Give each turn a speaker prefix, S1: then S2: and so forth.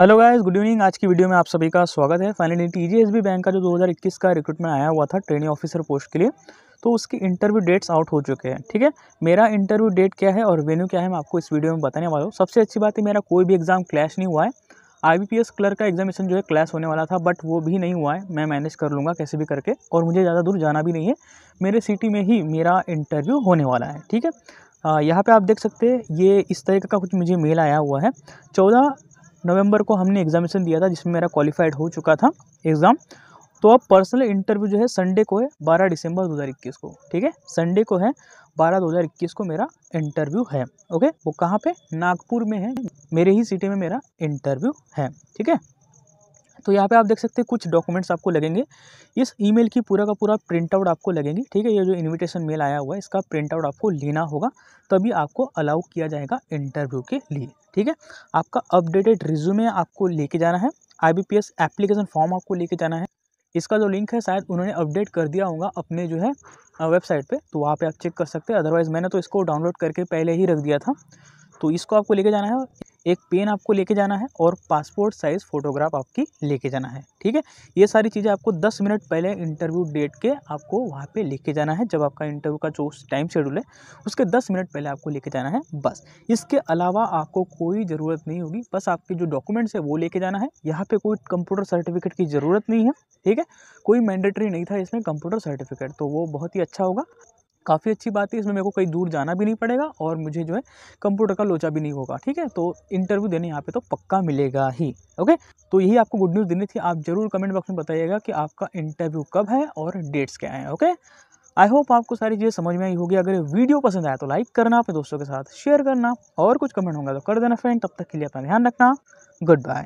S1: hello guys good evening आज की video में आप सभी का स्वागत है फाइनली टीजीएसबी बैंक का जो 2021 का रिक्रूटमेंट आया हुआ था ट्रेनिंग ऑफिसर पोस्ट के लिए तो उसकी इंटरव्यू डेट्स आउट हो चुके हैं ठीक है मेरा इंटरव्यू डेट क्या है और वेन्यू क्या है मैं आपको इस वीडियो में बताने वाला हूँ सबसे अच्छी बात है मेरा कोई भी एग्ज़ाम क्लैश नहीं हुआ है आई क्लर्क का एग्जामिनेशन जो है क्लैश होने वाला था बट वो भी नहीं हुआ है मैं मैनेज कर लूँगा कैसे भी करके और मुझे ज़्यादा दूर जाना भी नहीं है मेरे सिटी में ही मेरा इंटरव्यू होने वाला है ठीक है यहाँ पे आप देख सकते हैं ये इस तरीके का कुछ मुझे मेल आया हुआ है चौदह नवंबर को हमने एग्जामिनेशन दिया था जिसमें मेरा क्वालिफाइड हो चुका था एग्ज़ाम तो अब पर्सनल इंटरव्यू जो है संडे को है बारह दिसंबर दो को ठीक है संडे को है बारह दो को मेरा इंटरव्यू है ओके वो कहाँ पर नागपुर में है मेरे ही सिटी में मेरा इंटरव्यू है ठीक है तो यहाँ पे आप देख सकते हैं कुछ डॉक्यूमेंट्स आपको लगेंगे इस ईमेल की पूरा का पूरा प्रिंट आउट आपको लगेंगे ठीक है ये जो इनविटेशन मेल आया हुआ है इसका प्रिंट आउट आपको लेना होगा तभी आपको अलाउ किया जाएगा इंटरव्यू के लिए ठीक है आपका अपडेटेड रिज्यूमे आपको लेके जाना है आई एप्लीकेशन फॉर्म आपको लेके जाना है इसका जो लिंक है शायद उन्होंने अपडेट कर दिया होगा अपने जो है वेबसाइट पर तो वहाँ पर आप चेक कर सकते हैं अदरवाइज़ मैंने तो इसको डाउनलोड करके पहले ही रख दिया था तो इसको आपको लेके जाना है एक पेन आपको लेके जाना है और पासपोर्ट साइज़ फ़ोटोग्राफ आपकी लेके जाना है ठीक है ये सारी चीज़ें आपको 10 मिनट पहले इंटरव्यू डेट के आपको वहाँ पे लेके जाना है जब आपका इंटरव्यू का जो टाइम शेड्यूल है उसके 10 मिनट पहले आपको लेके जाना है बस इसके अलावा आपको कोई ज़रूरत नहीं होगी बस आपके जो डॉक्यूमेंट्स है वो लेके जाना है यहाँ पर कोई कंप्यूटर सर्टिफिकेट की ज़रूरत नहीं है ठीक है कोई मैंडेटरी नहीं था इसमें कंप्यूटर सर्टिफिकेट तो वो बहुत ही अच्छा होगा काफ़ी अच्छी बात है इसमें मेरे को कहीं दूर जाना भी नहीं पड़ेगा और मुझे जो है कंप्यूटर का लोचा भी नहीं होगा ठीक है तो इंटरव्यू देने यहाँ पे तो पक्का मिलेगा ही ओके तो यही आपको गुड न्यूज़ देनी थी आप ज़रूर कमेंट बॉक्स में बताइएगा कि आपका इंटरव्यू कब है और डेट्स क्या हैं ओके आई होप आपको सारी चीज़ें समझ में आई होगी अगर वीडियो पसंद आया तो लाइक करना अपने दोस्तों के साथ शेयर करना और कुछ कमेंट होगा तो कर देना फ्रेंड तब तक के लिए अपना ध्यान रखना गुड बाय